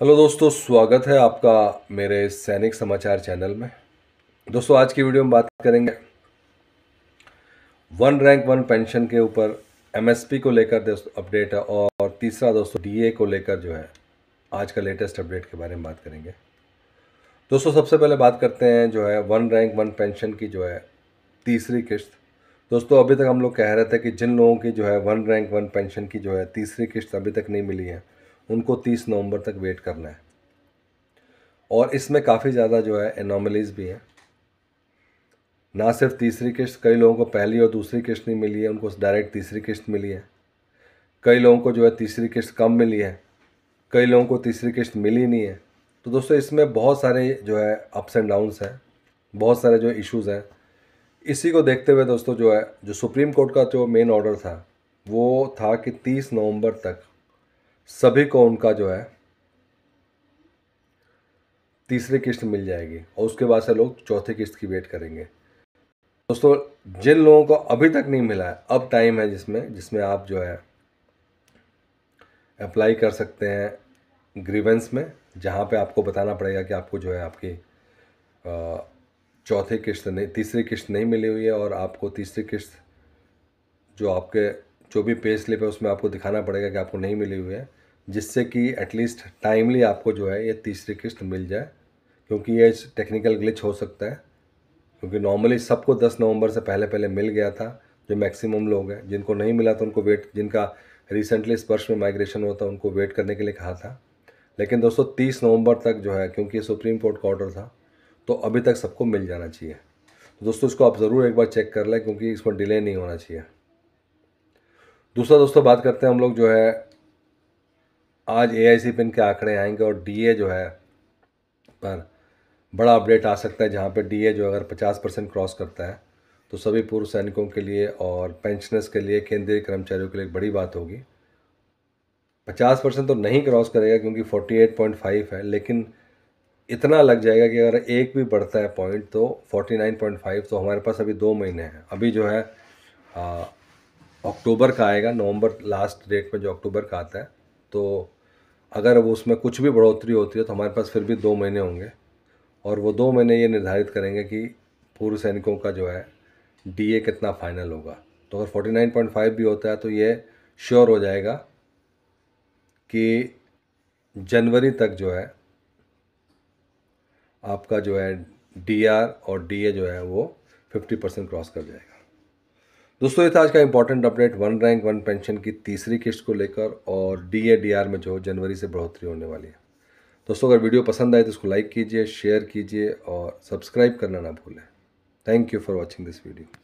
hello दोस्तों स्वागत है आपका मेरे सैनिक समाचार चैनल में दोस्तों आज की वीडियो में बात करेंगे वन रैंक वन पेंशन के ऊपर एमएसपी को लेकर दोस्तों अपडेट है और तीसरा दोस्तों डीए को लेकर जो है आज का लेटेस्ट अपडेट के बारे में बात करेंगे दोस्तों सबसे पहले बात करते हैं जो है वन रैंक वन पेंशन की जो है तीसरी किस्त दोस्तों अभी तक हम लोग कह रहे थे कि जिन लोगों की जो है वन रैंक वन पेंशन की जो है तीसरी किस्त अभी तक नहीं मिली है उनको 30 नवंबर तक वेट करना है और इसमें काफ़ी ज़्यादा जो है एनोमलीज भी हैं ना सिर्फ तीसरी किस्त कई लोगों को पहली और दूसरी किस्त नहीं मिली है उनको डायरेक्ट तीसरी किस्त मिली है कई लोगों को जो है तीसरी किस्त कम मिली है कई लोगों को तीसरी किस्त मिली नहीं है तो दोस्तों इसमें बहुत सारे जो है अप्स एंड डाउन्स हैं बहुत सारे जो इश्यूज़ हैं इसी को देखते हुए दोस्तों जो है जो सुप्रीम कोर्ट का जो मेन ऑर्डर था वो था कि 30 नवंबर तक सभी को उनका जो है तीसरी किस्त मिल जाएगी और उसके बाद से लोग चौथी किस्त की वेट करेंगे दोस्तों जिन लोगों को अभी तक नहीं मिला है अब टाइम है जिसमें जिसमें आप जो है अप्लाई कर सकते हैं ग्रीवेंस में जहाँ पे आपको बताना पड़ेगा कि आपको जो है आपकी चौथी किस्त नहीं तीसरी किस्त नहीं मिली हुई है और आपको तीसरी किस्त जो आपके जो भी पे स्लिप है उसमें आपको दिखाना पड़ेगा कि आपको नहीं मिली हुई है जिससे कि एटलीस्ट टाइमली आपको जो है ये तीसरी किस्त मिल जाए क्योंकि ये टेक्निकल ग्लिच हो सकता है क्योंकि नॉर्मली सबको 10 नवंबर से पहले पहले मिल गया था जो मैक्सिमम लोग हैं जिनको नहीं मिला था उनको वेट जिनका रिसेंटली इस वर्ष में माइग्रेशन हुआ था उनको वेट करने के लिए कहा था लेकिन दोस्तों तीस नवंबर तक जो है क्योंकि ये सुप्रीम कोर्ट का ऑर्डर था तो अभी तक सबको मिल जाना चाहिए दोस्तों इसको आप ज़रूर एक बार चेक कर लें क्योंकि इसमें डिले नहीं होना चाहिए दूसरा दोस्तों बात करते हैं हम लोग जो है आज ए आई सी पिन के आंकड़े आएंगे और डी ए जो है पर बड़ा अपडेट आ सकता है जहाँ डी ए जो अगर 50 परसेंट क्रॉस करता है तो सभी पूर्व सैनिकों के लिए और पेंशनर्स के लिए केंद्रीय कर्मचारियों के लिए एक बड़ी बात होगी 50 परसेंट तो नहीं क्रॉस करेगा क्योंकि 48.5 है लेकिन इतना लग जाएगा कि अगर एक भी बढ़ता है पॉइंट तो 49.5 तो हमारे पास अभी दो महीने हैं अभी जो है अक्टूबर का आएगा नवंबर लास्ट डेट में जो अक्टूबर का आता है तो अगर वो उसमें कुछ भी बढ़ोतरी होती है तो हमारे पास फिर भी दो महीने होंगे और वो दो महीने ये निर्धारित करेंगे कि पूर्व सैनिकों का जो है डी कितना फाइनल होगा तो अगर फाइव भी होता है तो ये श्योर हो जाएगा कि जनवरी तक जो है आपका जो है डीआर और डीए जो है वो 50 परसेंट क्रॉस कर जाएगा दोस्तों ये था आज का important update one rank one pension की तीसरी किस्त को लेकर और डी ए डी आर में जो जनवरी से बढ़ोतरी होने वाली है दोस्तों अगर वीडियो पसंद आए तो उसको लाइक कीजिए शेयर कीजिए और सब्सक्राइब करना ना भूलें thank you for watching this video